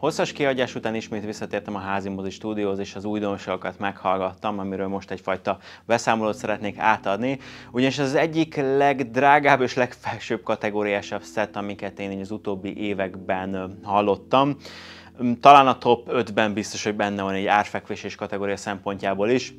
Hosszas kiadás után ismét visszatértem a házi mozi stúdióhoz, és az újdonságokat meghallgattam, amiről most egyfajta beszámolót szeretnék átadni. Ugyanis ez az egyik legdrágább és legfelsőbb kategóriásabb szett, amiket én az utóbbi években hallottam. Talán a top 5-ben biztos, hogy benne van egy és kategória szempontjából is.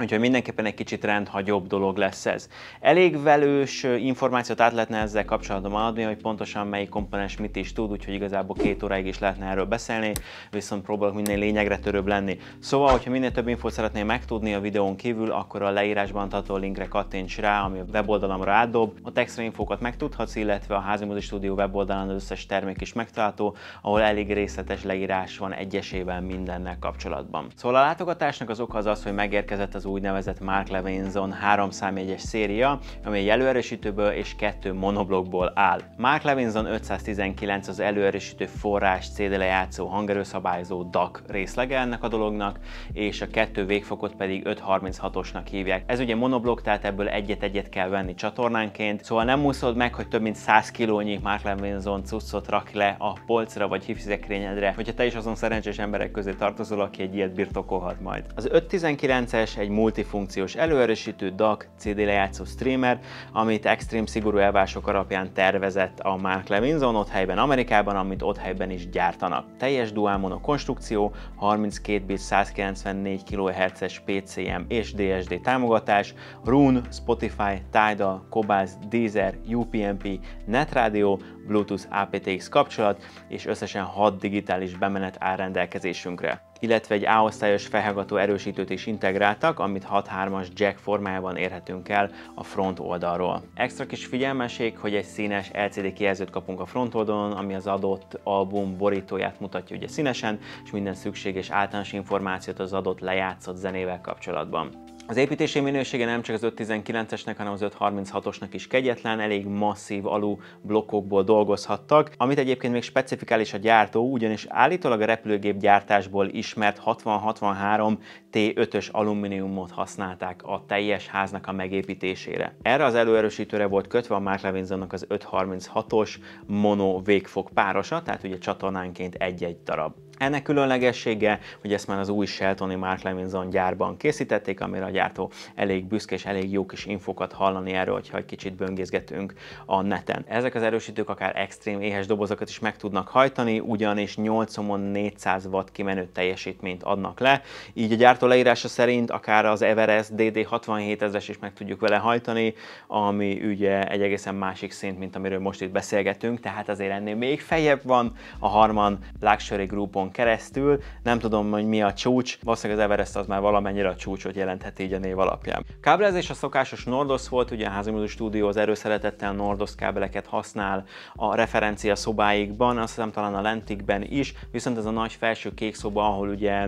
Úgyhogy mindenképpen egy kicsit rendhagyobb dolog lesz ez. Elég velős információt át lehetne ezzel kapcsolatban adni, hogy pontosan melyik komponens mit is tud, úgyhogy igazából két óráig is lehetne erről beszélni, viszont próbálok minél lényegre törőbb lenni. Szóval, hogyha minél több infót szeretnél megtudni a videón kívül, akkor a leírásban tartó linkre kattints rá, ami a weboldalamra átdob. A extra infókat megtudhatsz, illetve a házi Mózi Stúdió weboldalán az összes termék is megtalálható, ahol elég részletes leírás van egyesével mindennel kapcsolatban. Szóval a látogatásnak az oka az az, hogy megérkezett az az úgynevezett Mark Levinson számjegyes széria, ami egy előerősítőből és kettő monoblokból áll. Mark Levinson 519 az előerősítő forrás CD lejátszó hangerőszabályzó DAC részlege ennek a dolognak, és a kettő végfokot pedig 536-osnak hívják. Ez ugye monoblok, tehát ebből egyet-egyet kell venni csatornánként, szóval nem úszod meg, hogy több mint 100 kilónyi Mark Levinson cuccot rak le a polcra vagy hifizekrényedre, hogyha te is azon szerencsés emberek közé tartozol, aki egy ilyet birtokolhat majd. Az 519-es egy multifunkciós előerősítő DAC CD lejátszó streamer, amit extrém szigorú elvások alapján tervezett a Mark Levinson ott helyben Amerikában, amit ott helyben is gyártanak. Teljes dual mono konstrukció, 32 bit 194 kHz-es PCM és DSD támogatás, Rune, Spotify, Tidal, Cobalt, Deezer, UPnP, Netradio, Bluetooth aptX kapcsolat és összesen 6 digitális bemenet áll rendelkezésünkre illetve egy A-osztályos felhagató erősítőt is integráltak, amit 6-3-as jack formájában érhetünk el a front oldalról. Extra kis figyelmeség, hogy egy színes LCD kijelzőt kapunk a front oldalon, ami az adott album borítóját mutatja ugye színesen, és minden szükséges általános információt az adott lejátszott zenével kapcsolatban. Az építési minősége nem csak az 519-esnek, hanem az 536-osnak is kegyetlen, elég masszív alu blokkokból dolgozhattak, amit egyébként még specifikális a gyártó, ugyanis állítólag a repülőgép gyártásból ismert 6063 T5-ös alumíniumot használták a teljes háznak a megépítésére. Erre az előerősítőre volt kötve a Mark Levinsonnak az 536-os mono végfog párosa, tehát ugye csatornánként egy-egy darab. Ennek különlegessége, hogy ezt már az új Sheltoni Mark Levinson gyárban készítették, amire a gyártó elég büszke és elég jó kis infokat hallani erről, hogyha egy kicsit böngészgetünk a neten. Ezek az erősítők akár extrém éhes dobozokat is meg tudnak hajtani, ugyanis 8 400 watt kimenő teljesítményt adnak le, így a gyártó leírása szerint akár az Everest DD67000-es is meg tudjuk vele hajtani, ami ugye egy egészen másik szint, mint amiről most itt beszélgetünk, tehát azért ennél még fejebb van a Harman Luxury Groupon keresztül, nem tudom, hogy mi a csúcs, valószínűleg az Everest az már valamennyire a csúcsot jelentheti így a név alapján. Kábelezés a szokásos Nordos volt, ugye a házimodus stúdió az erőszeretettel Nordos kábeleket használ a referencia szobáikban, azt hiszem talán a lentikben is, viszont ez a nagy felső kék szoba, ahol ugye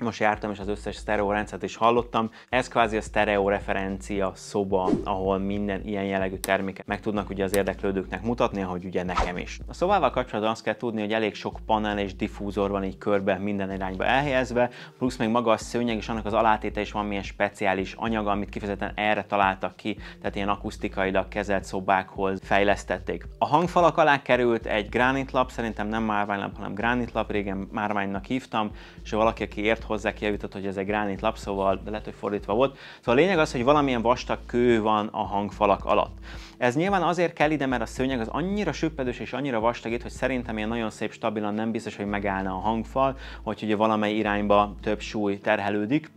most jártam, és az összes stereo rendszert is hallottam. Ez kvázi a stereo referencia szoba, ahol minden ilyen jellegű terméket meg tudnak ugye az érdeklődőknek mutatni, ahogy ugye nekem is. A szobával kapcsolatban azt kell tudni, hogy elég sok panel és diffúzor van így körbe minden irányba elhelyezve, plusz még maga a szőnyeg és annak az alátéte is van milyen speciális anyaga, amit kifejezetten erre találtak ki, tehát ilyen akusztikailag kezelt szobákhoz fejlesztették. A hangfalak alá került egy gránitlap, szerintem nem márványlap, hanem gránitlap, régen márványnak hívtam, és valaki, aki ért hozzá kijavított, hogy ez egy gránit lap, szóval lehet, hogy fordítva volt. Szóval a lényeg az, hogy valamilyen vastag kő van a hangfalak alatt. Ez nyilván azért kell ide, mert a szőnyeg az annyira süppedős és annyira vastag itt, hogy szerintem ilyen nagyon szép stabilan nem biztos, hogy megállna a hangfal, hogy ugye valamely irányba több súly terhelődik.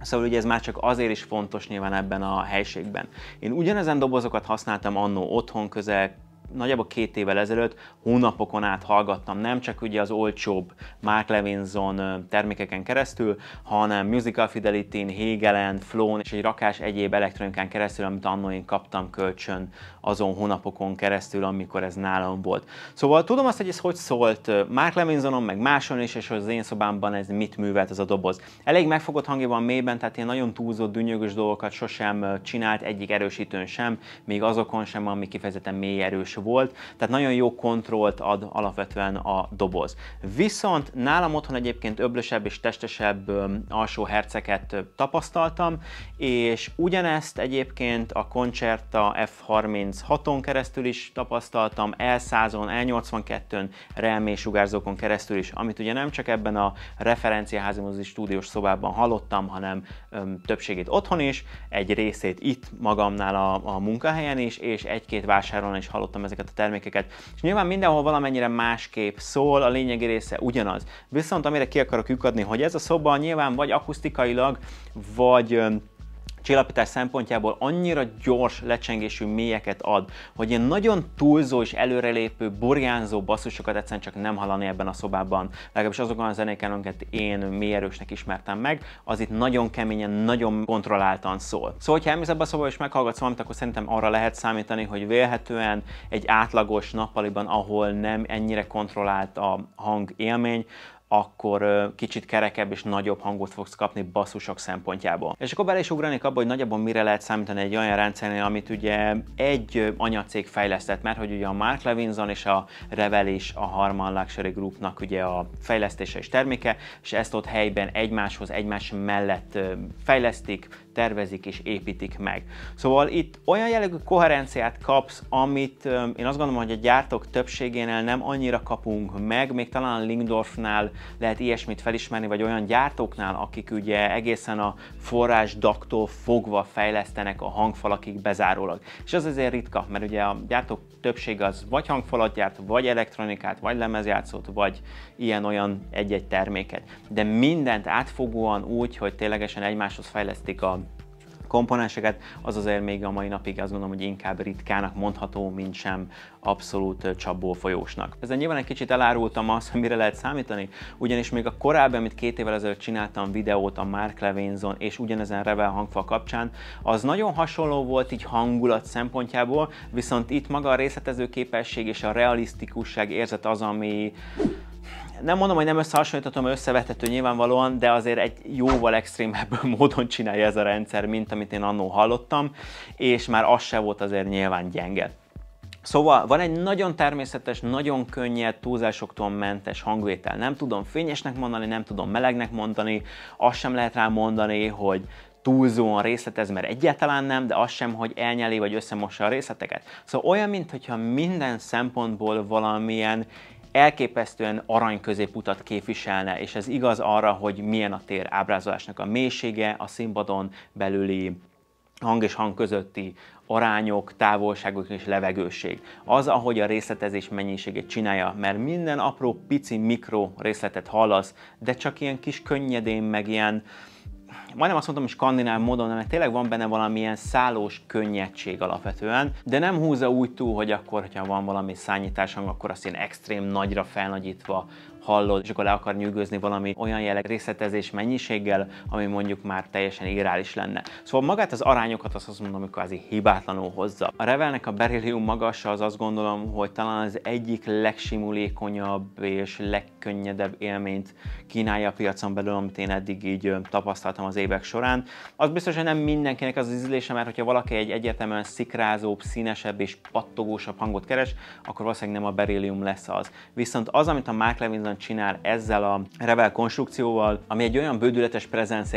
Szóval ugye ez már csak azért is fontos nyilván ebben a helységben. Én ugyanezen dobozokat használtam annó otthon közel nagyjából két évvel ezelőtt hónapokon át hallgattam, nem csak ugye az olcsóbb Mark Levinson termékeken keresztül, hanem Musical Fidelity-n, Hegelen, Flown és egy rakás egyéb elektronikán keresztül, amit annól én kaptam kölcsön azon hónapokon keresztül, amikor ez nálam volt. Szóval tudom azt, hogy ez hogy szólt Mark Levinsonon, meg máson is, és az én szobámban ez mit művelt ez a doboz. Elég megfogott hangja mélyben, tehát én nagyon túlzott, dünnyögös dolgokat sosem csinált, egyik erősítőn sem, még azokon sem, ami kifejezetten mély erős volt. Tehát nagyon jó kontrollt ad alapvetően a doboz. Viszont nálam otthon egyébként öblösebb és testesebb alsó herceket tapasztaltam, és ugyanezt egyébként a Concerta F30 36-on keresztül is tapasztaltam, L100-on, L82-n, relmé sugárzókon keresztül is, amit ugye nem csak ebben a referenciaházimozi stúdiós szobában hallottam, hanem öm, többségét otthon is, egy részét itt magamnál a, a munkahelyen is, és egy-két vásáron is hallottam ezeket a termékeket. És nyilván mindenhol valamennyire másképp szól, a lényegi része ugyanaz. Viszont amire ki akarok lyukadni, hogy ez a szoba nyilván vagy akusztikailag, vagy öm, csillapítás szempontjából annyira gyors lecsengésű mélyeket ad, hogy ilyen nagyon túlzó és előrelépő, burjánzó basszusokat egyszerűen csak nem hallani ebben a szobában. Legalábbis azokon a zenéken, amiket én mélyerősnek ismertem meg, az itt nagyon keményen, nagyon kontrolláltan szól. Szóval, ha elmész ebbe a szobába és meghallgatsz valamit, akkor szerintem arra lehet számítani, hogy vélhetően egy átlagos nappaliban, ahol nem ennyire kontrollált a hang élmény, akkor kicsit kerekebb és nagyobb hangot fogsz kapni basszusok szempontjából. És akkor bele is ugranik abba, hogy nagyjából mire lehet számítani egy olyan rendszernél, amit ugye egy anyacég fejlesztett, mert hogy ugye a Mark Levinson és a Revel is a Harman Luxury Groupnak ugye a fejlesztése és terméke, és ezt ott helyben egymáshoz, egymás mellett fejlesztik, tervezik és építik meg. Szóval itt olyan jellegű koherenciát kapsz, amit én azt gondolom, hogy a gyártók többségénél nem annyira kapunk meg, még talán Lingdorfnál lehet ilyesmit felismerni, vagy olyan gyártóknál, akik ugye egészen a forrás daktól fogva fejlesztenek a hangfalakig bezárólag. És az azért ritka, mert ugye a gyártók többsége az vagy hangfalat gyárt, vagy elektronikát, vagy lemezjátszót, vagy ilyen-olyan egy-egy terméket. De mindent átfogóan úgy, hogy ténylegesen egymáshoz fejlesztik a komponenseket, az azért még a mai napig azt gondolom, hogy inkább ritkának mondható, mint sem abszolút csapból folyósnak. Ezen nyilván egy kicsit elárultam azt, hogy mire lehet számítani, ugyanis még a korábban, amit két évvel ezelőtt csináltam videót a Mark Levinson és ugyanezen Revel hangfa kapcsán, az nagyon hasonló volt így hangulat szempontjából, viszont itt maga a részletező képesség és a realisztikusság érzet az, ami nem mondom, hogy nem összehasonlítatom, mert összevethető nyilvánvalóan, de azért egy jóval extrémebb módon csinálja ez a rendszer, mint amit én annó hallottam, és már az se volt azért nyilván gyenge. Szóval van egy nagyon természetes, nagyon könnyed, túlzásoktól mentes hangvétel. Nem tudom fényesnek mondani, nem tudom melegnek mondani, azt sem lehet rá mondani, hogy túlzóan részletez, mert egyáltalán nem, de az sem, hogy elnyeli vagy összemossa a részleteket. Szóval olyan, mintha minden szempontból valamilyen elképesztően arany középutat képviselne, és ez igaz arra, hogy milyen a tér ábrázolásnak a mélysége, a színpadon belüli hang és hang közötti arányok, távolságok és levegőség. Az, ahogy a részletezés mennyiségét csinálja, mert minden apró pici mikro részletet hallasz, de csak ilyen kis könnyedén, meg ilyen majdnem azt mondtam, hogy skandináv módon, mert tényleg van benne valamilyen szállós könnyedség alapvetően, de nem húzza úgy túl, hogy akkor, hogyha van valami szányítás, akkor azt én extrém nagyra felnagyítva hallod, és akkor le akar nyűgözni valami olyan jelleg részletezés mennyiséggel, ami mondjuk már teljesen irális lenne. Szóval magát az arányokat azt, azt mondom, hogy kvázi hibátlanul hozza. A Revelnek a berillium magassa az azt gondolom, hogy talán az egyik legsimulékonyabb és legkönnyedebb élményt kínálja a piacon belül, amit én eddig így tapasztaltam az évek során. Az biztos, hogy nem mindenkinek az ízlése, mert hogyha valaki egy egyetemen szikrázóbb, színesebb és pattogósabb hangot keres, akkor valószínűleg nem a berillium lesz az. Viszont az, amit a Mark Levinson csinál ezzel a Revel konstrukcióval, ami egy olyan bődületes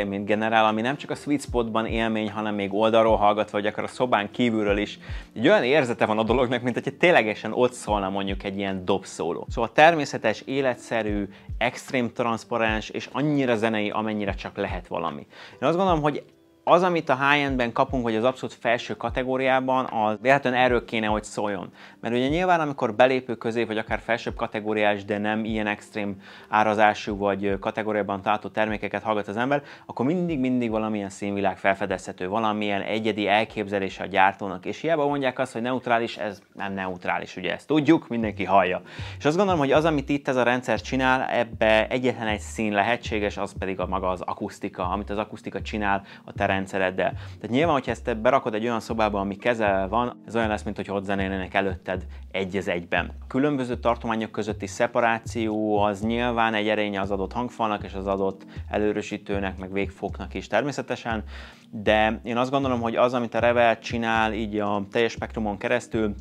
mint generál, ami nem csak a sweet spotban élmény, hanem még oldalról hallgatva, vagy akár a szobán kívülről is. Egy olyan érzete van a dolognak, mint hogyha ténylegesen ott szólna mondjuk egy ilyen dobszóló. Szóval természetes, életszerű, extrém transzparens és annyira zenei, amennyire csak lehet valami. Én azt gondolom, hogy az, amit a high kapunk, vagy az abszolút felső kategóriában, az véletlenül erről kéne, hogy szóljon. Mert ugye nyilván, amikor belépő közé, vagy akár felsőbb kategóriás, de nem ilyen extrém árazású, vagy kategóriában tartó termékeket hallgat az ember, akkor mindig-mindig valamilyen színvilág felfedezhető, valamilyen egyedi elképzelése a gyártónak. És hiába mondják azt, hogy neutrális, ez nem neutrális, ugye ezt tudjuk, mindenki hallja. És azt gondolom, hogy az, amit itt ez a rendszer csinál, ebbe egyetlen egy szín lehetséges, az pedig a maga az akusztika, amit az akusztika csinál a terem rendszereddel. Tehát nyilván, hogyha ezt te berakod egy olyan szobába, ami kezel van, ez olyan lesz, mint hogy ott zenélnének előtted egy az egyben. különböző tartományok közötti szeparáció az nyilván egy erénye az adott hangfalnak és az adott előrösítőnek, meg végfoknak is természetesen, de én azt gondolom, hogy az, amit a Revel csinál így a teljes spektrumon keresztül,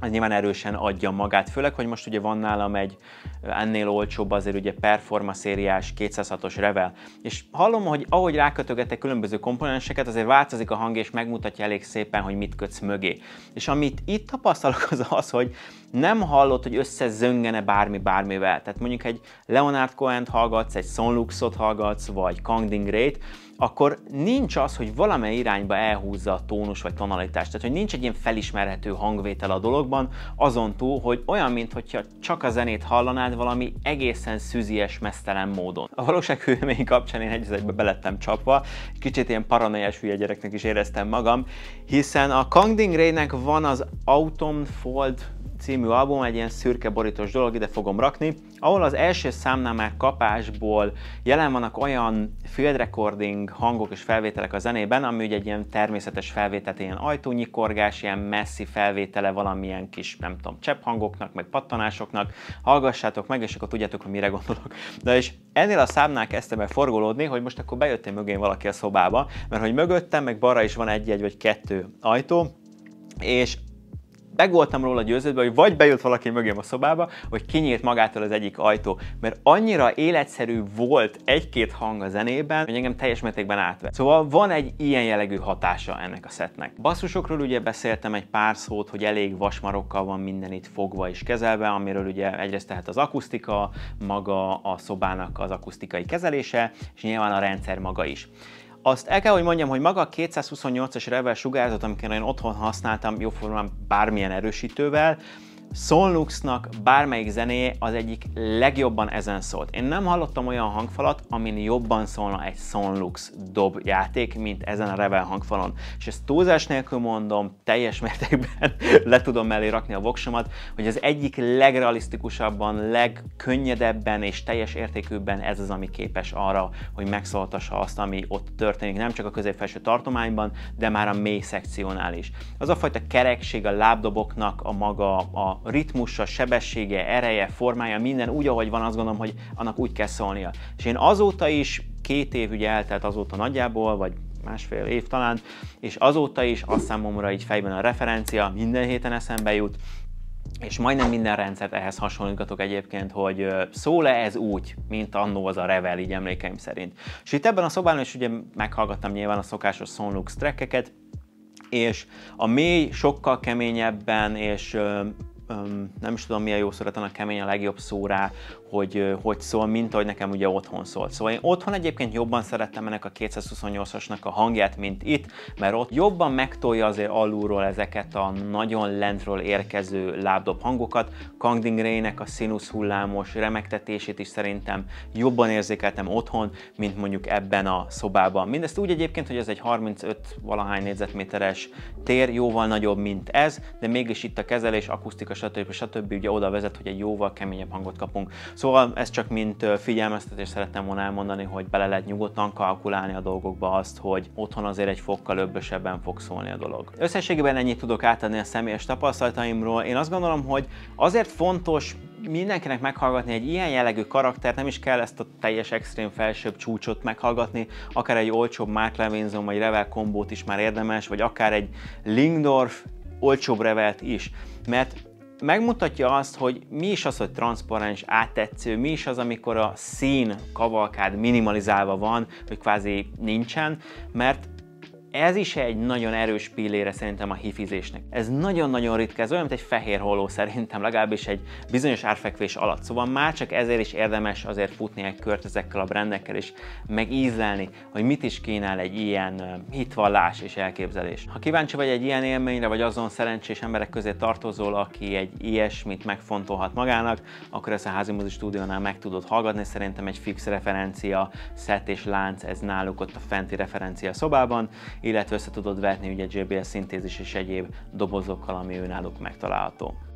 az nyilván erősen adja magát, főleg, hogy most ugye van nálam egy ennél olcsóbb azért ugye performa szériás 206-os revel, és hallom, hogy ahogy rákötögetek különböző komponenseket, azért változik a hang és megmutatja elég szépen, hogy mit kötsz mögé. És amit itt tapasztalok az az, hogy nem hallod, hogy összezöngene bármi bármivel. Tehát mondjuk egy Leonard Cohen-t hallgatsz, egy Sonluxot hallgatsz, vagy Kang Dingray-t, akkor nincs az, hogy valamely irányba elhúzza a tónus vagy tonalitást. Tehát, hogy nincs egy ilyen felismerhető hangvétel a dologban, azon túl, hogy olyan, mintha csak a zenét hallanád valami egészen szűzies, mesztelen módon. A valóság hőmény kapcsán én egy egybe belettem csapva, kicsit ilyen paranoiás hülye gyereknek is éreztem magam, hiszen a Kangding Ray-nek van az Autumn Fold című című album egy ilyen szürke borítós dolog, ide fogom rakni, ahol az első számnál már kapásból jelen vannak olyan field recording hangok és felvételek a zenében, ami ugye egy ilyen természetes felvétel, ilyen ajtónyikorgás, ilyen messzi felvétele valamilyen kis, nem tudom, csepp hangoknak, meg pattanásoknak. Hallgassátok meg, és akkor tudjátok, hogy mire gondolok. De és ennél a számnál kezdtem el forgolódni, hogy most akkor bejöttem mögém valaki a szobába, mert hogy mögöttem, meg balra is van egy-egy vagy kettő ajtó, és meg voltam róla győződve, hogy vagy bejött valaki mögém a szobába, vagy kinyílt magától az egyik ajtó, mert annyira életszerű volt egy-két hang a zenében, hogy engem teljes mértékben átvett. Szóval van egy ilyen jellegű hatása ennek a szetnek. Basszusokról ugye beszéltem egy pár szót, hogy elég vasmarokkal van minden itt fogva és kezelve, amiről ugye egyrészt tehát az akusztika, maga a szobának az akusztikai kezelése, és nyilván a rendszer maga is. Azt el kell, hogy mondjam, hogy maga a 228-as revel sugárzat, amikor én otthon használtam jóformán bármilyen erősítővel, Sonluxnak bármelyik zenéje az egyik legjobban ezen szólt. Én nem hallottam olyan hangfalat, amin jobban szólna egy Sonlux dob játék, mint ezen a Revel hangfalon. És ezt túlzás nélkül mondom, teljes mértékben le tudom mellé rakni a voksomat, hogy az egyik legrealisztikusabban, legkönnyedebben és teljes értékűbben ez az, ami képes arra, hogy megszólaltassa azt, ami ott történik, nem csak a középfelső tartományban, de már a mély szekciónál is. Az a fajta kerekség a lábdoboknak a maga a ritmusa, sebessége, ereje, formája, minden úgy, ahogy van, azt gondolom, hogy annak úgy kell szólnia. És én azóta is, két év ugye eltelt azóta nagyjából, vagy másfél év talán, és azóta is azt számomra így fejben a referencia, minden héten eszembe jut, és majdnem minden rendszert ehhez hasonlítgatok egyébként, hogy szól-e ez úgy, mint annó az a Revel, így emlékeim szerint. És itt ebben a szobában is ugye meghallgattam nyilván a szokásos Sonlux trackeket, és a mély sokkal keményebben és öm, nem is tudom milyen jó szóra, talán kemény a legjobb szó rá, hogy hogy szól, mint ahogy nekem ugye otthon szólt. Szóval én otthon egyébként jobban szerettem ennek a 228-asnak a hangját, mint itt, mert ott jobban megtolja azért alulról ezeket a nagyon lentről érkező lábdob hangokat. Kangding Ray-nek a színusz hullámos remektetését is szerintem jobban érzékeltem otthon, mint mondjuk ebben a szobában. Mindezt úgy egyébként, hogy ez egy 35 valahány négyzetméteres tér, jóval nagyobb, mint ez, de mégis itt a kezelés, akusztika, stb. stb. stb. ugye oda vezet, hogy egy jóval keményebb hangot kapunk. Szóval Szóval ezt csak mint figyelmeztetés szerettem volna elmondani, hogy bele lehet nyugodtan kalkulálni a dolgokba azt, hogy otthon azért egy fokkal öbbösebben fog szólni a dolog. Összességében ennyit tudok átadni a személyes tapasztalataimról. Én azt gondolom, hogy azért fontos mindenkinek meghallgatni egy ilyen jellegű karaktert, nem is kell ezt a teljes extrém felsőbb csúcsot meghallgatni, akár egy olcsóbb Mark Levinson vagy Revel kombót is már érdemes, vagy akár egy Lingdorf olcsóbb revelt is, mert megmutatja azt, hogy mi is az, hogy transzparens, áttetsző, mi is az, amikor a szín kavalkád minimalizálva van, vagy kvázi nincsen, mert ez is egy nagyon erős pillére szerintem a hifizésnek. Ez nagyon-nagyon ritka, ez olyan, mint egy fehér holó szerintem, legalábbis egy bizonyos árfekvés alatt. Szóval már csak ezért is érdemes azért futni egy kört ezekkel a brendekkel, és megízlelni, hogy mit is kínál egy ilyen hitvallás és elképzelés. Ha kíváncsi vagy egy ilyen élményre, vagy azon szerencsés emberek közé tartozol, aki egy ilyesmit megfontolhat magának, akkor ezt a házi stúdiónál meg tudod hallgatni. Szerintem egy fix referencia, szet és lánc, ez náluk ott a fenti referencia szobában, illetve össze tudod vetni ugye JBL szintézis és egyéb dobozokkal, ami náluk megtalálható.